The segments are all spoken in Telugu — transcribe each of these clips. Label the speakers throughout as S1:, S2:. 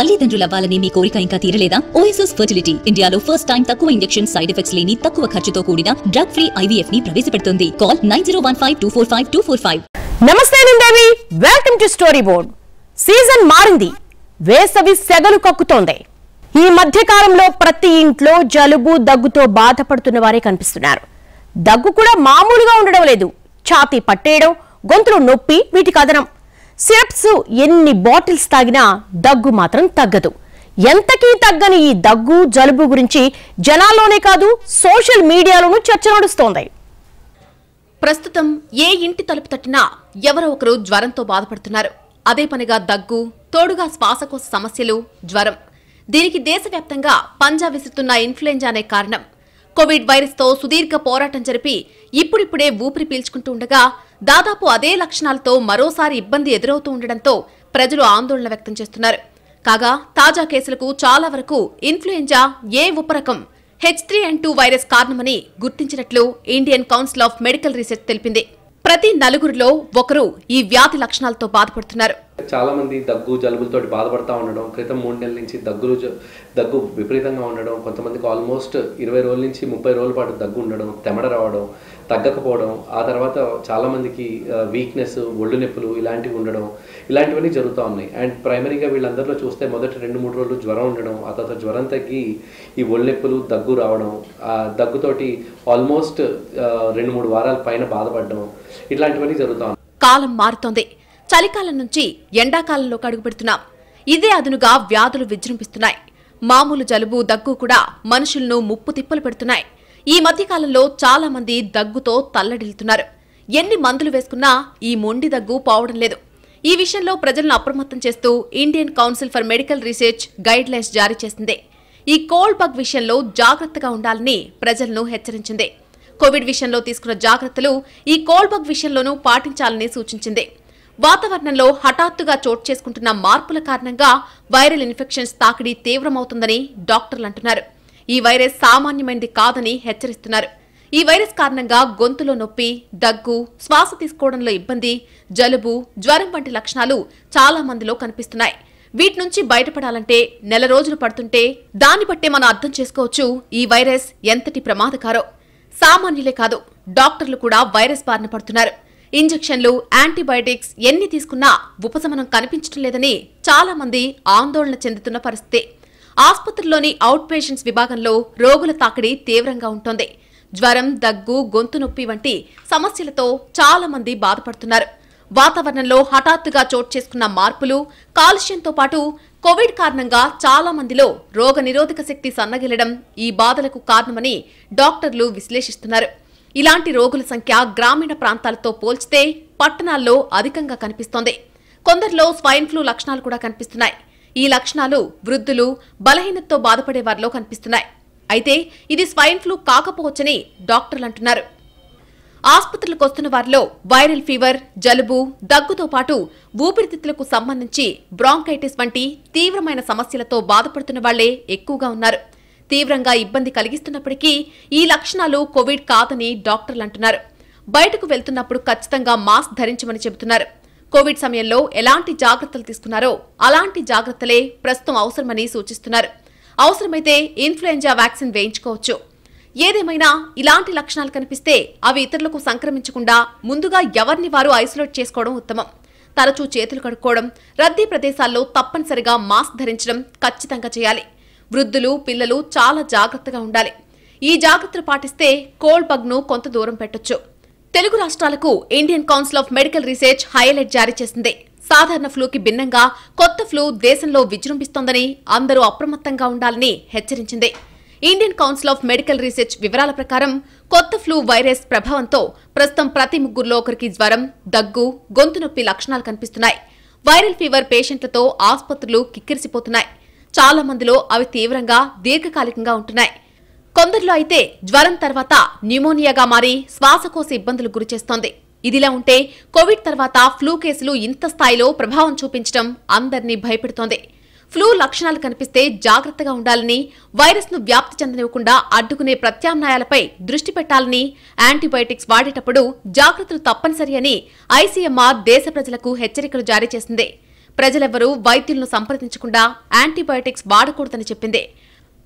S1: అవ్వాలనే మీ కోరిక ఇంకా తీరలేదా ఓఎస్ఎస్ ఫర్టిలిటీ ఇండియాలో ఫస్ట్ టైం తక్కువ ఇంజెక్షన్ సైడ్ ఎఫెక్ట్స్ లేని తక్కువ ఖర్చుతో కూడిన డ్రగ్ ఫ్రీ ఐవీఎఫ్ ని ప్రవేశపెడుతుంది call nine zero one five two four five two four five నమస్తే నందేవి welcome to story board season మారింది వేసవి సెగలు కక్కుతోంది ఈ మధ్య కాలంలో ప్రతి ఇంట్లో జలుబు దగ్గుతో బాధపడుతున్న వారే కనిపిస్తున్నారు దగ్గు కూడా మామూలుగా ఉండడం లేదు ఛాతీ పట్టేయడం గొంతులో నొప్పి వీటికి అదనం సిరప్స్ ఎన్ని బాటిల్స్ తాగినా దగ్గు మాత్రం తగ్గదు ఎంతకీ తగ్గని ఈ దగ్గు జలుబు గురించి జనాల్లోనే కాదు సోషల్ మీడియాలోనూ చర్చ నడుస్తోంది
S2: ప్రస్తుతం ఏ ఇంటి తలుపు తట్టినా ఎవరో ఒకరు జ్వరంతో బాధపడుతున్నారు అదే పనిగా దగ్గు తోడుగా శ్వాసకోశ సమస్యలు జ్వరం దీనికి దేశవ్యాప్తంగా పంజా విసురుతున్న ఇన్ఫ్లుయెంజా అనే కారణం కోవిడ్ వైరస్తో సుదీర్ఘ పోరాటం జరిపి ఇప్పుడిప్పుడే ఊపిరి పీల్చుకుంటూ ఉండగా దాదాపు అదే లక్షణాలతో మరోసారి ఇబ్బంది ఎదురవుతూ ఉండడంతో ప్రజలు ఆందోళన వ్యక్తం చేస్తున్నారు కాగా తాజా కేసులకు చాలా వరకు ఇన్ఫ్లుయెంజా ఏ ఉపరకం హెచ్ త్రీ వైరస్ కారణమని గుర్తించినట్లు Indian Council of Medical Research తెలిపింది ప్రతి నలుగురిలో ఒకరు ఈ వ్యాధి లక్షణాలతో బాధపడుతున్నారు చాలా మంది దగ్గు జలుబులతో బాధపడతా ఉండడం క్రితం మూడు నెలల నుంచి దగ్గులు దగ్గు విపరీతంగా ఉండడం కొంతమందికి ఆల్మోస్ట్ ఇరవై రోజుల నుంచి ముప్పై రోజుల పాటు దగ్గు ఉండడం తెమడ రావడం తగ్గకపోవడం ఆ తర్వాత చాలామందికి వీక్నెస్ ఒళ్ళు నొప్పులు ఇలాంటివి ఉండడం ఇలాంటివన్నీ జరుగుతూ ఉన్నాయి అండ్ ప్రైమరీగా వీళ్ళందరిలో చూస్తే మొదటి రెండు మూడు రోజులు జ్వరం ఉండడం ఆ తర్వాత జ్వరం తగ్గి ఈ ఒళ్ళెప్పులు దగ్గు రావడం ఆ దగ్గుతోటి ఆల్మోస్ట్ రెండు మూడు వారాల పైన బాధపడడం ఇట్లాంటివన్నీ జరుగుతూ ఉన్నాయి కాలం మారుతోంది చలికాలం నుంచి ఎండాకాలంలోకి పెడుతున్నాం ఇదే అదునుగా వ్యాధులు విజృంభిస్తున్నాయి మామూలు జలుబు దగ్గు కూడా మనుషులను ముప్పు తిప్పలు పెడుతున్నాయి ఈ మధ్యకాలంలో చాలా మంది దగ్గుతో తల్లడిల్లుతున్నారు ఎన్ని మందులు వేసుకున్నా ఈ మొండి దగ్గు పోవడం లేదు ఈ విషయంలో ప్రజలను అప్రమత్తం చేస్తూ Indian Council for Medical Research guidelines జారీ చేసింది ఈ కోల్డ్ బగ్ విషయంలో జాగ్రత్తగా ఉండాలని ప్రజలను హెచ్చరించింది కోవిడ్ విషయంలో తీసుకున్న జాగ్రత్తలు ఈ కోల్డ్ బగ్ విషయంలోనూ పాటించాలని సూచించింది వాతావరణంలో హఠాత్తుగా చోటు చేసుకుంటున్న మార్పుల కారణంగా వైరల్ ఇన్ఫెక్షన్స్ తాకిడి తీవ్రమవుతుందని డాక్టర్లు అంటున్నారు ఈ వైరస్ సామాన్యమైనది కాదని హెచ్చరిస్తున్నారు ఈ వైరస్ కారణంగా గొంతులో నొప్పి దగ్గు శ్వాస తీసుకోవడంలో ఇబ్బంది జలుబు జ్వరం వంటి లక్షణాలు చాలా మందిలో కనిపిస్తున్నాయి వీటి నుంచి బయటపడాలంటే నెల రోజులు పడుతుంటే దాన్ని బట్టే మనం అర్థం చేసుకోవచ్చు ఈ వైరస్ ఎంతటి ప్రమాదకారో సామాన్యులే కాదు డాక్టర్లు కూడా వైరస్ బారిన పడుతున్నారు ఇంజెక్షన్లు యాంటీబయాటిక్స్ ఎన్ని తీసుకున్నా ఉపశమనం కనిపించడం లేదని చాలా మంది ఆందోళన చెందుతున్న పరిస్థితి ఆసుపత్రిలోని అవుట్ పేషెంట్స్ విభాగంలో రోగుల తాకిడి తీవ్రంగా ఉంటోంది జ్వరం దగ్గు గొంతు నొప్పి వంటి సమస్యలతో చాలా మంది బాధపడుతున్నారు వాతావరణంలో హఠాత్తుగా చోటు చేసుకున్న మార్పులు కాలుష్యంతో పాటు కోవిడ్ కారణంగా చాలా మందిలో రోగ నిరోధక శక్తి సన్నగిలడం ఈ బాధలకు కారణమని డాక్టర్లు విశ్లేషిస్తున్నారు ఇలాంటి రోగుల సంఖ్య గ్రామీణ ప్రాంతాలతో పోల్చితే పట్టణాల్లో అధికంగా కనిపిస్తోంది కొందరిలో స్వైన్ ఫ్లూ లక్షణాలు కూడా కనిపిస్తున్నాయి ఈ లక్షణాలు వృద్ధులు బలహీనతతో బాధపడే వారిలో కనిపిస్తున్నాయి అయితే ఇది స్వైన్ ఫ్లూ కాకపోవచ్చని డాక్టర్లు అంటున్నారు ఆసుపత్రులకు వస్తున్న వారిలో వైరల్ ఫీవర్ జలుబు దగ్గుతో పాటు ఊపిరితిత్తులకు సంబంధించి బ్రాంకైటిస్ వంటి తీవ్రమైన సమస్యలతో బాధపడుతున్న వాళ్లే ఎక్కువగా ఉన్నారు తీవ్రంగా ఇబ్బంది కలిగిస్తున్నప్పటికీ ఈ లక్షణాలు కోవిడ్ కాదని డాక్టర్లు అంటున్నారు బయటకు వెళ్తున్నప్పుడు ఖచ్చితంగా మాస్క్ ధరించమని చెబుతున్నారు కోవిడ్ సమయంలో ఎలాంటి జాగ్రత్తలు తీసుకున్నారో అలాంటి జాగ్రత్తలే ప్రస్తుతం అవసరమని సూచిస్తున్నారు అవసరమైతే ఇన్ఫ్లుయెంజా వ్యాక్సిన్ వేయించుకోవచ్చు ఏదేమైనా ఇలాంటి లక్షణాలు కనిపిస్తే అవి ఇతరులకు సంక్రమించకుండా ముందుగా ఎవరిని వారు ఐసోలేట్ చేసుకోవడం ఉత్తమం తరచూ చేతులు కడుక్కోవడం రద్దీ ప్రదేశాల్లో తప్పనిసరిగా మాస్క్ ధరించడం ఖచ్చితంగా చేయాలి వృద్ధులు పిల్లలు చాలా జాగ్రత్తగా ఉండాలి ఈ జాగ్రత్తలు పాటిస్తే కోల్డ్ బగ్ను కొంత దూరం పెట్టొచ్చు తెలుగు రాష్ట్రాలకు Indian Council of Medical Research highlight జారీ చేసింది సాధారణ ఫ్లూకి భిన్నంగా కొత్త ఫ్లూ దేశంలో విజృంభిస్తోందని అందరూ అప్రమత్తంగా ఉండాలని హెచ్చరించింది Indian Council of Medical Research వివరాల ప్రకారం కొత్త ఫ్లూ వైరస్ ప్రభావంతో ప్రస్తుతం ప్రతి ముగ్గురులో ఒకరికి జ్వరం దగ్గు గొంతు నొప్పి లక్షణాలు కనిపిస్తున్నాయి వైరల్ ఫీవర్ పేషెంట్లతో ఆసుపత్రులు కిక్కిరిసిపోతున్నాయి చాలా మందిలో అవి తీవ్రంగా దీర్ఘకాలికంగా ఉంటున్నాయి కొందరిలో అయితే జ్వరం తర్వాత న్యూమోనియాగా మారి శ్వాసకోశ ఇబ్బందులు గురిచేస్తోంది ఇదిలా ఉంటే కోవిడ్ తర్వాత ఫ్లూ కేసులు ఇంత స్థాయిలో ప్రభావం చూపించడం అందరినీ భయపెడుతోంది ఫ్లూ లక్షణాలు కనిపిస్తే జాగ్రత్తగా ఉండాలని వైరస్ ను వ్యాప్తి చెందనివ్వకుండా అడ్డుకునే ప్రత్యామ్నాయాలపై దృష్టి పెట్టాలని యాంటీబయాటిక్స్ వాడేటప్పుడు జాగ్రత్తలు తప్పనిసరి అని ఐసీఎంఆర్ దేశ ప్రజలకు హెచ్చరికలు జారీ చేసింది ప్రజలెవరూ వైద్యులను సంప్రదించకుండా యాంటీబయాటిక్స్ వాడకూడదని చెప్పింది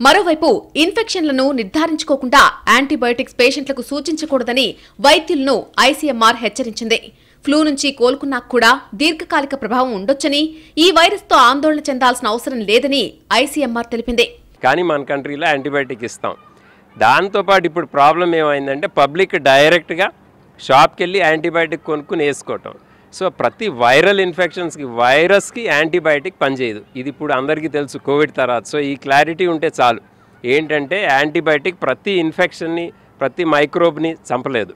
S2: మరోవైపు ఇన్ఫెక్షన్లను నిర్ధారించుకోకుండా యాంటీబయోటిక్స్ పేషెంట్లకు సూచించకూడదని వైద్యులను ఐసీఎంఆర్ హెచ్చరించింది ఫ్లూ నుంచి కోలుకున్నా కూడా దీర్ఘకాలిక ప్రభావం ఉండొచ్చని ఈ వైరస్తో ఆందోళన చెందాల్సిన అవసరం లేదని ఐసీఎంఆర్ తెలిపింది కానీ మన కంట్రీలో యాంటీబయాటిక్ ఇస్తాం దాంతోపాటు ఇప్పుడు ప్రాబ్లం ఏమైందంటే పబ్లిక్ డైరెక్ట్గా షాప్కి వెళ్ళి యాంటీబయాటిక్ కొనుక్కుని వేసుకోవటం సో ప్రతి వైరల్ ఇన్ఫెక్షన్స్కి వైరస్కి యాంటీబయాటిక్ పనిచేయదు ఇది ఇప్పుడు అందరికీ తెలుసు కోవిడ్ తర్వాత సో ఈ క్లారిటీ ఉంటే చాలు ఏంటంటే యాంటీబయాటిక్ ప్రతి ఇన్ఫెక్షన్ని ప్రతి మైక్రోబ్ని చంపలేదు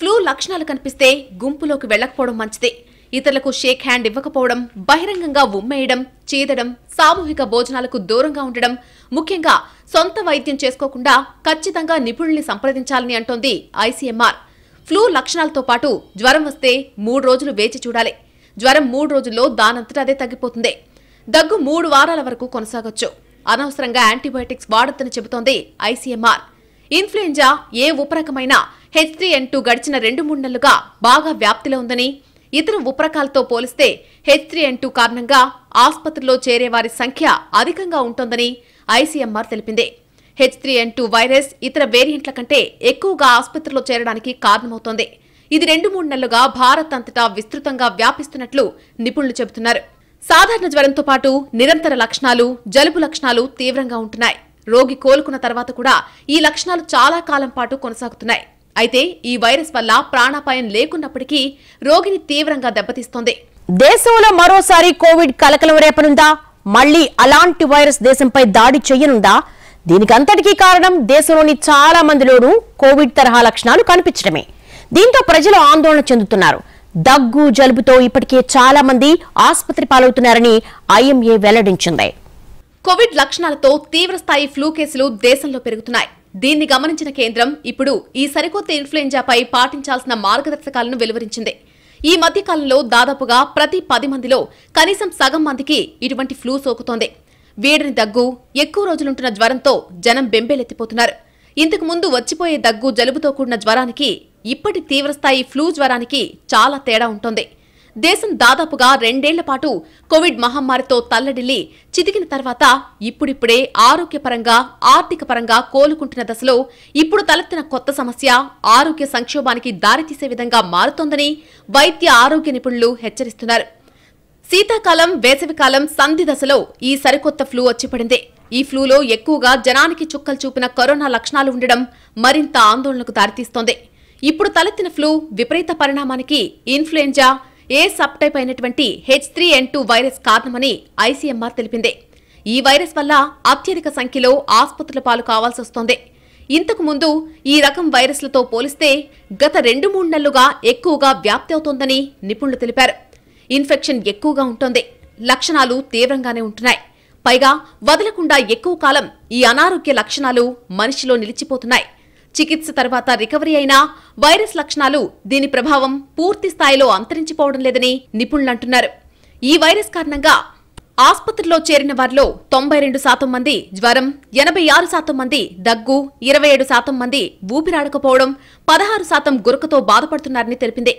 S2: ఫ్లూ లక్షణాలు కనిపిస్తే గుంపులోకి వెళ్ళకపోవడం మంచిదే ఇతరులకు షేక్ హ్యాండ్ ఇవ్వకపోవడం బహిరంగంగా ఉమ్మేయడం చీదడం సామూహిక భోజనాలకు దూరంగా ఉండడం ముఖ్యంగా సొంత వైద్యం చేసుకోకుండా ఖచ్చితంగా నిపుణుల్ని సంప్రదించాలని అంటోంది ఐసీఎంఆర్ ఫ్లూ లక్షణాలతో పాటు జ్వరం వస్తే మూడు రోజులు వేచి చూడాలి జ్వరం మూడు రోజుల్లో దానంతటా అదే తగ్గిపోతుంది దగ్గు మూడు వారాల వరకు కొనసాగొచ్చు అనవసరంగా యాంటీబయాటిక్స్ వాడొద్దని చెబుతోంది ఐసీఎంఆర్ ఇన్ఫ్లుయెంజా ఏ ఉపరకమైన హెచ్ టూ గడిచిన రెండు మూడు నెలలుగా బాగా వ్యాప్తిలో ఉందని ఇతర ఉపరకాలతో పోలిస్తే హెచ్ టూ కారణంగా ఆసుపత్రిలో చేరే వారి సంఖ్య అధికంగా ఉంటోందని ఐసీఎంఆర్ తెలిపింది H three N two virus ఇతర వేరియంట్ల కంటే ఎక్కువగా ఆసుపత్రిలో చేరడానికి కారణమవుతోంది ఇది రెండు మూడు నెలలుగా భారత్ అంతటా విస్తృతంగా వ్యాపిస్తున్నట్లు నిపుణులు చెబుతున్నారు సాధారణ జ్వరంతో పాటు నిరంతర లక్షణాలు జలుబు లక్షణాలు తీవ్రంగా ఉంటున్నాయి రోగి కోలుకున్న తర్వాత కూడా ఈ లక్షణాలు చాలా కాలం పాటు కొనసాగుతున్నాయి అయితే ఈ వైరస్ వల్ల ప్రాణాపాయం లేకున్నప్పటికీ రోగిని తీవ్రంగా దెబ్బతీస్తోంది
S1: దేశంలో మరోసారి కోవిడ్ కలకలం రేపనుందా మళ్లీ అలాంటి వైరస్ దేశంపై దాడి చేయనుందా దీనికంతటికీ కారణం దేశంలోని చాలా మందిలోనూ కోవిడ్ తరహా లక్షణాలు కనిపించడమే దీంతో ప్రజలు ఆందోళన చెందుతున్నారు దగ్గు జలుబుతో ఇప్పటికే చాలా మంది ఆసుపత్రి పాలవుతున్నారని ఐఎంఏ వెల్లడించింది
S2: కోవిడ్ లక్షణాలతో తీవ్రస్థాయి ఫ్లూ కేసులు దేశంలో పెరుగుతున్నాయి దీన్ని గమనించిన కేంద్రం ఇప్పుడు ఈ సరికొత్త ఇన్ఫ్లుయెంజాపై పాటించాల్సిన మార్గదర్శకాలను వెలువరించింది ఈ మధ్యకాలంలో దాదాపుగా ప్రతి పది మందిలో కనీసం సగం మందికి ఇటువంటి ఫ్లూ సోకుతోంది వేడిని దగ్గు ఎక్కువ రోజులుంటున్న జ్వరంతో జనం బెంబేలెత్తిపోతున్నారు ఇంతకు ముందు వచ్చిపోయే దగ్గు జలుబుతో కూడిన జ్వరానికి ఇప్పటి తీవ్రస్థాయి ఫ్లూ జ్వరానికి చాలా తేడా ఉంటుంది దేశం దాదాపుగా రెండేళ్ల పాటు కోవిడ్ మహమ్మారితో తల్లడిల్లి చితికిన తర్వాత ఇప్పుడిప్పుడే ఆరోగ్యపరంగా ఆర్థిక పరంగా కోలుకుంటున్న దశలో ఇప్పుడు తలెత్తిన కొత్త సమస్య ఆరోగ్య సంక్షోభానికి దారితీసే విధంగా మారుతోందని వైద్య ఆరోగ్య నిపుణులు హెచ్చరిస్తున్నారు శీతాకాలం వేసవికాలం సంధి దశలో ఈ సరికొత్త ఫ్లూ వచ్చి ఈ ఫ్లూలో ఎక్కువగా జనానికి చుక్కలు చూపిన కరోనా లక్షణాలు ఉండడం మరింత ఆందోళనకు దారితీస్తోంది ఇప్పుడు తలెత్తిన ఫ్లూ విపరీత పరిణామానికి ఇన్ఫ్లుయెంజా ఏ సబ్ టైప్ అయినటువంటి H three N two virus కారణమని ఐసీఎంఆర్ తెలిపింది ఈ వైరస్ వల్ల అత్యధిక సంఖ్యలో ఆసుపత్రుల పాలు కావాల్సి వస్తోంది ఇంతకు ముందు ఈ రకం వైరస్లతో పోలిస్తే గత రెండు మూడు నెలలుగా ఎక్కువగా వ్యాప్తి అవుతోందని నిపుణులు తెలిపారు ఇన్ఫెక్షన్ ఎక్కువగా ఉంటోంది లక్షణాలు తీవ్రంగానే ఉంటున్నాయి పైగా వదలకుండా ఎక్కువ కాలం ఈ అనారోగ్య లక్షణాలు మనిషిలో నిలిచిపోతున్నాయి చికిత్స తర్వాత రికవరీ అయినా వైరస్ లక్షణాలు దీని ప్రభావం పూర్తి స్థాయిలో అంతరించిపోవడం లేదని నిపుణులంటున్నారు ఈ వైరస్ కారణంగా ఆసుపత్రిలో చేరిన వారిలో తొంభై రెండు శాతం మంది జ్వరం ఎనభై ఆరు శాతం మంది దగ్గు ఇరవై ఏడు శాతం మంది ఊపిరాడకపోవడం పదహారు శాతం గురకతో బాధపడుతున్నారని తెలిపింది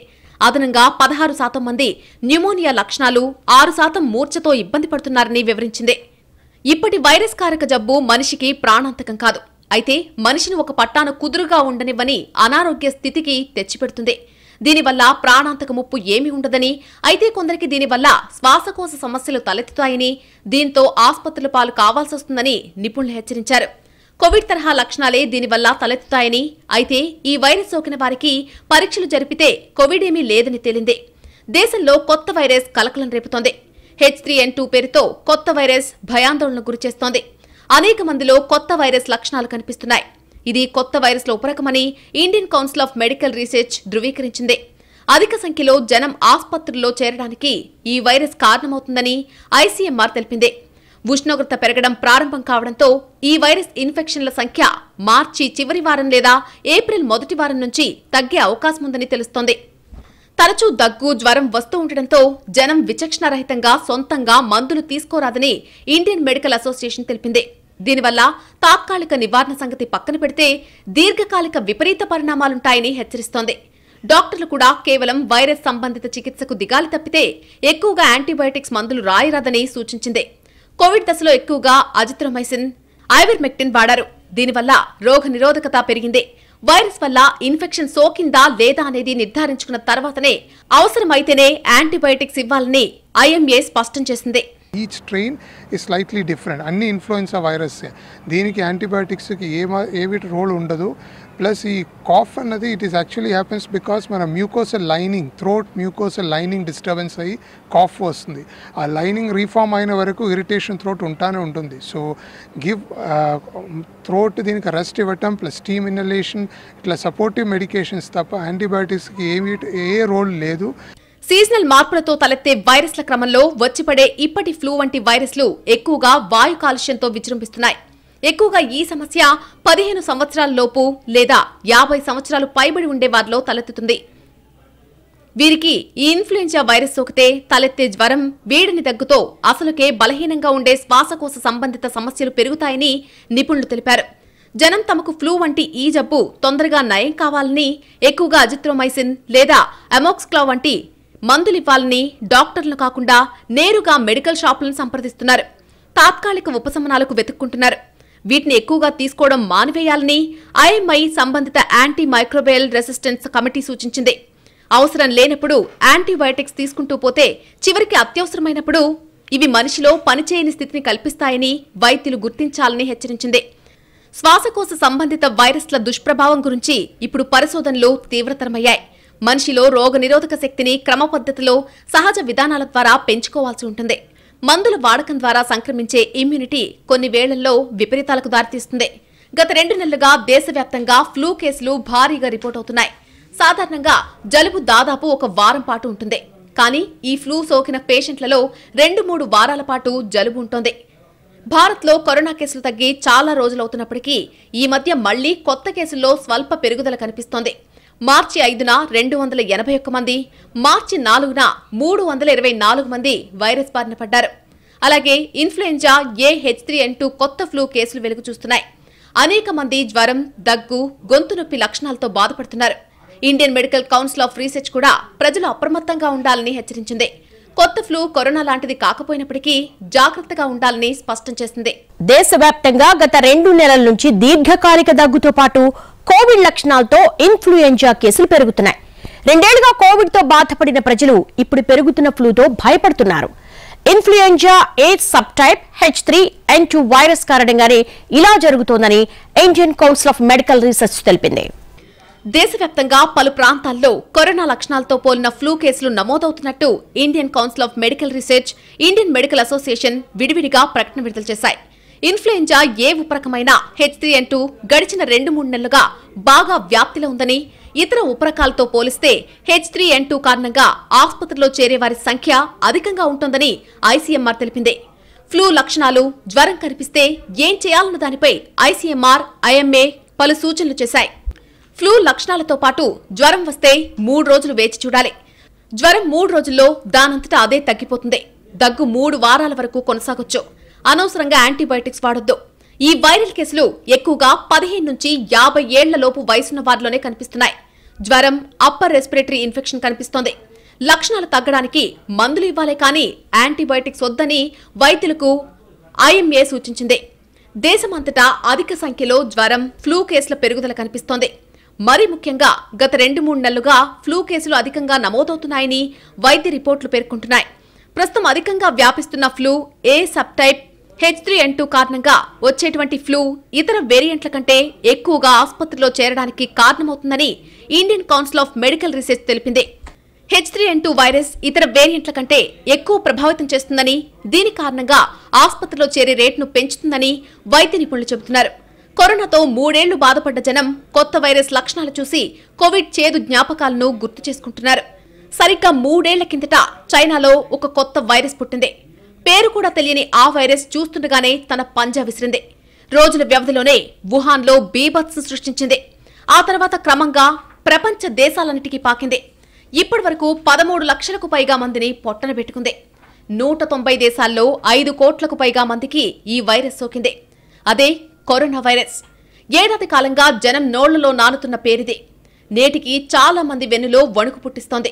S2: అదనంగా పదహారు శాతం మంది న్యూమోనియా లక్షణాలు ఆరు శాతం మూర్ఛతో ఇబ్బంది పడుతున్నారని వివరించింది ఇప్పటి వైరస్ కారక జబ్బు మనిషికి ప్రాణాంతకం కాదు అయితే మనిషిని ఒక పట్టాన కుదురుగా ఉండనివ్వని అనారోగ్య స్థితికి తెచ్చిపెడుతుంది దీనివల్ల ప్రాణాంతక ముప్పు ఏమీ ఉండదని అయితే కొందరికి దీనివల్ల శ్వాసకోశ సమస్యలు తలెత్తుతాయని దీంతో ఆసుపత్రుల పాలు కావాల్సొస్తుందని నిపుణులు హెచ్చరించారు కోవిడ్ తరహా లక్షణాలే దీనివల్ల తలెత్తుతాయని అయితే ఈ వైరస్ సోకిన వారికి పరీక్షలు జరిపితే కోవిడ్ ఏమీ లేదని తేలింది దేశంలో కొత్త వైరస్ కలకలం రేపుతోంది హెచ్ టూ పేరుతో కొత్త వైరస్ భయాందోళనకు గురిచేస్తోంది అనేక మందిలో కొత్త వైరస్ లక్షణాలు కనిపిస్తున్నాయి ఇది కొత్త వైరస్ల ఉపరకమని Indian Council of Medical Research ధృవీకరించింది అధిక సంఖ్యలో జనం ఆసుపత్రుల్లో చేరడానికి ఈ వైరస్ కారణమవుతుందని ఐసీఎంఆర్ తెలిపింది ఉష్ణోగ్రత పెరగడం ప్రారంభం కావడంతో ఈ వైరస్ ఇన్ఫెక్షన్ల సంఖ్య మార్చి చివరి వారం లేదా ఏప్రిల్ మొదటి వారం నుంచి తగ్గే అవకాశముందని తెలుస్తోంది తరచూ దగ్గు జ్వరం వస్తూ ఉండటంతో జనం రహితంగా సొంతంగా మందులు తీసుకోరాదని ఇండియన్ మెడికల్ అసోసియేషన్ తెలిపింది దీనివల్ల తాత్కాలిక నివారణ సంగతి పక్కన పెడితే దీర్ఘకాలిక విపరీత పరిణామాలుంటాయని హెచ్చరిస్తోంది డాక్టర్లు కూడా కేవలం వైరస్ సంబంధిత చికిత్సకు దిగాలి తప్పితే ఎక్కువగా యాంటీబయాటిక్స్ మందులు రాయరాదని సూచించింది కోవిడ్ దశలో ఎక్కువగా అజిత్రోమైసిన్ ఐవర్మెక్టిన్ వాడారు దీనివల్ల రోగ నిరోధకత పెరిగింది వైరస్ వల్ల ఇన్ఫెక్షన్ సోకిందా లేదా అనేది నిర్ధారించుకున్న తర్వాతనే అవసరమైతేనే యాంటీబయాటిక్స్ ఇవ్వాలని ఐఎంఏ స్పష్టం చేసింది ఈ స్ట్రెయిన్ ఇస్ స్లైట్లీ డిఫరెంట్ అన్ని ఇన్ఫ్లుయెన్సా వైరస్ దీనికి యాంటీబయాటిక్స్కి ఏ ఏమిటి రోల్ ఉండదు ప్లస్ ఈ కాఫ్ అన్నది it is actually happens because మన mucosal lining throat mucosal lining disturbance అయ్యి కాఫ్ వస్తుంది ఆ లైనింగ్ రీఫామ్ అయిన వరకు ఇరిటేషన్ థ్రోట్ ఉంటానే ఉంటుంది సో గివ్ థ్రోట్ దీనికి రెస్ట్ ఇవ్వటం ప్లస్ స్టీమ్ ఇన్హలేషన్ ఇట్లా సపోర్టివ్ మెడికేషన్స్ తప్ప యాంటీబయాటిక్స్కి ఏమి ఏ రోల్ లేదు సీజనల్ మార్పులతో తలెత్తే వైరస్ల క్రమంలో వచ్చిపడే ఇప్పటి ఫ్లూ వంటి వైరస్లు ఎక్కువగా వాయు కాలుష్యంతో విజృంభిస్తున్నాయి ఎక్కువగా ఈ సమస్య పదిహేను సంవత్సరాలలోపు లేదా యాభై సంవత్సరాలు పైబడి ఉండే వారిలో తలెత్తుతుంది వీరికి ఈ ఇన్ఫ్లుయెంజా వైరస్ సోకితే తలెత్తే జ్వరం వేడిని దగ్గుతో అసలుకే బలహీనంగా ఉండే శ్వాసకోశ సంబంధిత సమస్యలు పెరుగుతాయని నిపుణులు తెలిపారు జనం తమకు ఫ్లూ వంటి ఈ జబ్బు తొందరగా నయం కావాలని ఎక్కువగా అజిత్రోమైసిన్ లేదా అమోక్స్క్లా వంటి మందులివ్వాలని డాక్టర్లు కాకుండా నేరుగా మెడికల్ షాపులను సంప్రదిస్తున్నారు తాత్కాలిక ఉపశమనాలకు వెతుక్కుంటున్నారు వీటిని ఎక్కువగా తీసుకోవడం మానివేయాలని ఐఎంఐ సంబంధిత యాంటీ మైక్రోబయల్ రెసిస్టెన్స్ కమిటీ సూచించింది అవసరం లేనప్పుడు యాంటీబయాటిక్స్ తీసుకుంటూ పోతే చివరికి అత్యవసరమైనప్పుడు ఇవి మనిషిలో పనిచేయని స్థితిని కల్పిస్తాయని వైద్యులు గుర్తించాలని హెచ్చరించింది శ్వాసకోశ సంబంధిత వైరస్ల దుష్ప్రభావం గురించి ఇప్పుడు పరిశోధనలు తీవ్రతరమయ్యాయి మనిషిలో రోగనిరోధక శక్తిని క్రమపద్ధతిలో సహజ విధానాల ద్వారా పెంచుకోవాల్సి ఉంటుంది మందుల వాడకం ద్వారా సంక్రమించే ఇమ్యూనిటీ కొన్ని వేళల్లో విపరీతాలకు దారితీస్తుంది గత రెండు నెలలుగా దేశవ్యాప్తంగా ఫ్లూ కేసులు భారీగా రిపోర్ట్ అవుతున్నాయి సాధారణంగా జలుబు దాదాపు ఒక వారం పాటు ఉంటుంది కానీ ఈ ఫ్లూ సోకిన పేషెంట్లలో రెండు మూడు వారాల పాటు జలుబు ఉంటుంది భారత్లో కరోనా కేసులు తగ్గి చాలా రోజులవుతున్నప్పటికీ ఈ మధ్య మళ్లీ కొత్త కేసుల్లో స్వల్ప పెరుగుదల కనిపిస్తోంది మార్చి ఐదున రెండు వందల ఎనభై ఒక్క మంది మార్చి నాలుగున మూడు వందల ఇరవై నాలుగు మంది వైరస్ బారిన పడ్డారు అలాగే influenza A H three N two కొత్త ఫ్లూ కేసులు వెలుగు చూస్తున్నాయి అనేక మంది జ్వరం దగ్గు గొంతు నొప్పి లక్షణాలతో బాధపడుతున్నారు Indian Medical Council of Research కూడా ప్రజలు అప్రమత్తంగా ఉండాలని హెచ్చరించింది కొత్త ఫ్లూ కరోనా లాంటిది కాకపోయినప్పటికీ జాగ్రత్తగా ఉండాలని స్పష్టం చేసింది
S1: దేశవ్యాప్తంగా గత రెండు నెలల నుంచి దీర్ఘకాలిక దగ్గుతో పాటు కోవిడ్ లక్షణాలతో ఇన్ఫ్లుయెంజా కేసులు పెరుగుతున్నాయి రెండేళ్లుగా కోవిడ్ తో బాధపడిన ప్రజలు ఇప్పుడు పెరుగుతున్న ఫ్లూతో భయపడుతున్నారు influenza A subtype H three N two virus కారణంగానే ఇలా జరుగుతోందని Indian Council of Medical Research తెలిపింది
S2: దేశవ్యాప్తంగా పలు ప్రాంతాల్లో కరోనా లక్షణాలతో పోలిన ఫ్లూ కేసులు నమోదవుతున్నట్టు Indian Council of Medical Research Indian Medical Association విడివిడిగా ప్రకటన విడుదల చేశాయి ఇన్ఫ్లుయెంజా ఏ ఉపరకమైన హెచ్ త్రీ ఎన్ టూ గడిచిన రెండు మూడు నెలలుగా బాగా వ్యాప్తిలో ఉందని ఇతర ఉపరకాలతో పోలిస్తే హెచ్ త్రీ ఎన్ టూ కారణంగా ఆసుపత్రిలో చేరే వారి సంఖ్య అధికంగా ఉంటుందని ఐసీఎంఆర్ తెలిపింది ఫ్లూ లక్షణాలు జ్వరం కనిపిస్తే ఏం చేయాలన్న దానిపై ఐసీఎంఆర్ ఐఎంఏ పలు సూచనలు చేశాయి ఫ్లూ లక్షణాలతో పాటు జ్వరం వస్తే మూడు రోజులు వేచి చూడాలి జ్వరం మూడు రోజుల్లో దానంతటా అదే తగ్గిపోతుంది దగ్గు మూడు వారాల వరకు కొనసాగొచ్చు అనవసరంగా యాంటీబయాటిక్స్ వాడొద్దు ఈ వైరల్ కేసులు ఎక్కువగా పదిహేను నుంచి యాభై ఏళ్లలోపు వయసున్న వారిలోనే కనిపిస్తున్నాయి జ్వరం అప్పర్ రెస్పిరేటరీ ఇన్ఫెక్షన్ కనిపిస్తోంది లక్షణాలు తగ్గడానికి మందులు ఇవ్వాలే కానీ యాంటీబయాటిక్స్ వద్దని వైద్యులకు ఐఎంఏ సూచించింది దేశమంతటా అధిక సంఖ్యలో జ్వరం ఫ్లూ కేసుల పెరుగుదల కనిపిస్తోంది మరీ ముఖ్యంగా గత రెండు మూడు నెలలుగా ఫ్లూ కేసులు అధికంగా నమోదవుతున్నాయని వైద్య రిపోర్టులు పేర్కొంటున్నాయి ప్రస్తుతం అధికంగా వ్యాపిస్తున్న flu A subtype H three N two కారణంగా వచ్చేటువంటి ఫ్లూ ఇతర వేరియంట్ల కంటే ఎక్కువగా ఆసుపత్రిలో చేరడానికి కారణమవుతుందని Indian Council of Medical Research తెలిపింది H three N two virus ఇతర వేరియంట్ల కంటే ఎక్కువ ప్రభావితం చేస్తుందని దీని కారణంగా ఆసుపత్రిలో చేరే రేటును పెంచుతుందని వైద్య నిపుణులు చెబుతున్నారు కరోనాతో మూడేళ్లు బాధపడ్డ జనం కొత్త వైరస్ లక్షణాలు చూసి కోవిడ్ చేదు జ్ఞాపకాలను గుర్తు చేసుకుంటున్నారు సరిగ్గా మూడేళ్ల కిందట చైనాలో ఒక కొత్త వైరస్ పుట్టింది పేరు కూడా తెలియని ఆ వైరస్ చూస్తుండగానే తన పంజా విసిరింది రోజుల వ్యవధిలోనే వుహాన్లో బీభత్సం సృష్టించింది ఆ తర్వాత క్రమంగా ప్రపంచ దేశాలన్నిటికీ పాకింది ఇప్పటి వరకు పదమూడు లక్షలకు పైగా మందిని పొట్టన పెట్టుకుంది నూట తొంభై దేశాల్లో ఐదు కోట్లకు పైగా మందికి ఈ వైరస్ సోకింది అదే కరోనా వైరస్ ఏడాది కాలంగా జనం నోళ్లలో నానుతున్న పేరిది నేటికి చాలా మంది వెన్నులో వణుకు పుట్టిస్తోంది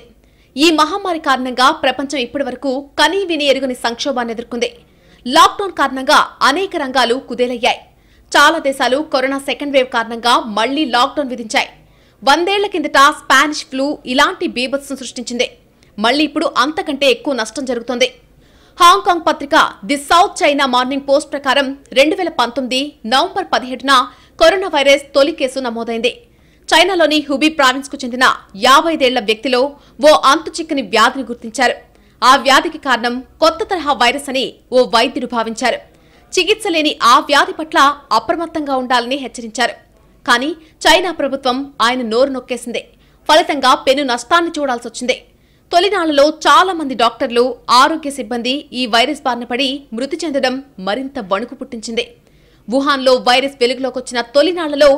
S2: ఈ మహమ్మారి కారణంగా ప్రపంచం ఇప్పటివరకు కనీ విని ఎరుగని సంక్షోభాన్ని ఎదుర్కొంది లాక్డౌన్ కారణంగా అనేక రంగాలు కుదేలయ్యాయి చాలా దేశాలు కరోనా సెకండ్ వేవ్ కారణంగా మళ్లీ లాక్డౌన్ విధించాయి వందేళ్ల కిందట స్పానిష్ ఫ్లూ ఇలాంటి బీభత్సం సృష్టించింది మళ్లీ ఇప్పుడు అంతకంటే ఎక్కువ నష్టం జరుగుతోంది హాంకాంగ్ పత్రిక the South China Morning Post ప్రకారం రెండు వేల పంతొమ్మిది నవంబర్ పదిహేడున కరోనా వైరస్ తొలి కేసు నమోదైంది చైనాలోని హుబీ ప్రావిన్స్ కు చెందిన ఏళ్ల వ్యక్తిలో ఓ అంతు చిక్కని వ్యాధిని గుర్తించారు ఆ వ్యాధికి కారణం కొత్త తరహా వైరస్ అని ఓ వైద్యుడు భావించారు చికిత్స లేని ఆ వ్యాధి పట్ల అప్రమత్తంగా ఉండాలని హెచ్చరించారు కానీ చైనా ప్రభుత్వం ఆయన నోరు నొక్కేసింది ఫలితంగా పెను నష్టాన్ని వచ్చింది తొలినాళ్లలో చాలా మంది డాక్టర్లు ఆరోగ్య సిబ్బంది ఈ వైరస్ బారిన పడి మృతి చెందడం మరింత వణుకు పుట్టించింది వుహాన్లో వైరస్ వెలుగులోకొచ్చిన తొలినాళ్లలో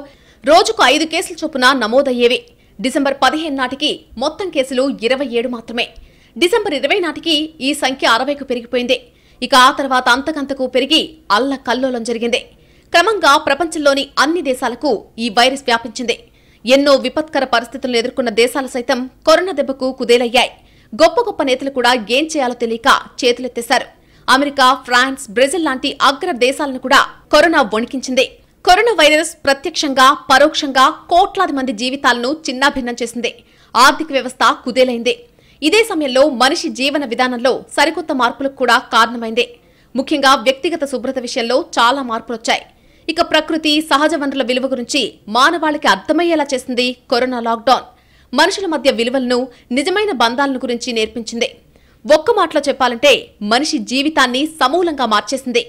S2: రోజుకు ఐదు కేసులు చొప్పున నమోదయ్యేవి డిసెంబర్ పదిహేను నాటికి మొత్తం కేసులు ఇరవై ఏడు మాత్రమే డిసెంబర్ ఇరవై నాటికి ఈ సంఖ్య అరవైకు పెరిగిపోయింది ఇక ఆ తర్వాత అంతకంతకు పెరిగి అల్ల కల్లోలం జరిగింది క్రమంగా ప్రపంచంలోని అన్ని దేశాలకు ఈ వైరస్ వ్యాపించింది ఎన్నో విపత్కర పరిస్థితులను ఎదుర్కొన్న దేశాలు సైతం కరోనా దెబ్బకు కుదేలయ్యాయి గొప్ప గొప్ప నేతలు కూడా ఏం చేయాలో తెలియక చేతులెత్తేశారు అమెరికా ఫ్రాన్స్ బ్రెజిల్ లాంటి అగ్ర దేశాలను కూడా కరోనా వణికించింది కరోనా వైరస్ ప్రత్యక్షంగా పరోక్షంగా కోట్లాది మంది జీవితాలను చిన్నాభిన్నం చేసింది ఆర్థిక వ్యవస్థ కుదేలైంది ఇదే సమయంలో మనిషి జీవన విధానంలో సరికొత్త మార్పులకు కూడా కారణమైంది ముఖ్యంగా వ్యక్తిగత శుభ్రత విషయంలో చాలా మార్పులొచ్చాయి ఇక ప్రకృతి సహజ వనరుల విలువ గురించి మానవాళికి అర్థమయ్యేలా చేసింది కరోనా లాక్డౌన్ మనుషుల మధ్య విలువలను నిజమైన బంధాలను గురించి నేర్పించింది ఒక్క మాటలో చెప్పాలంటే మనిషి జీవితాన్ని సమూలంగా మార్చేసింది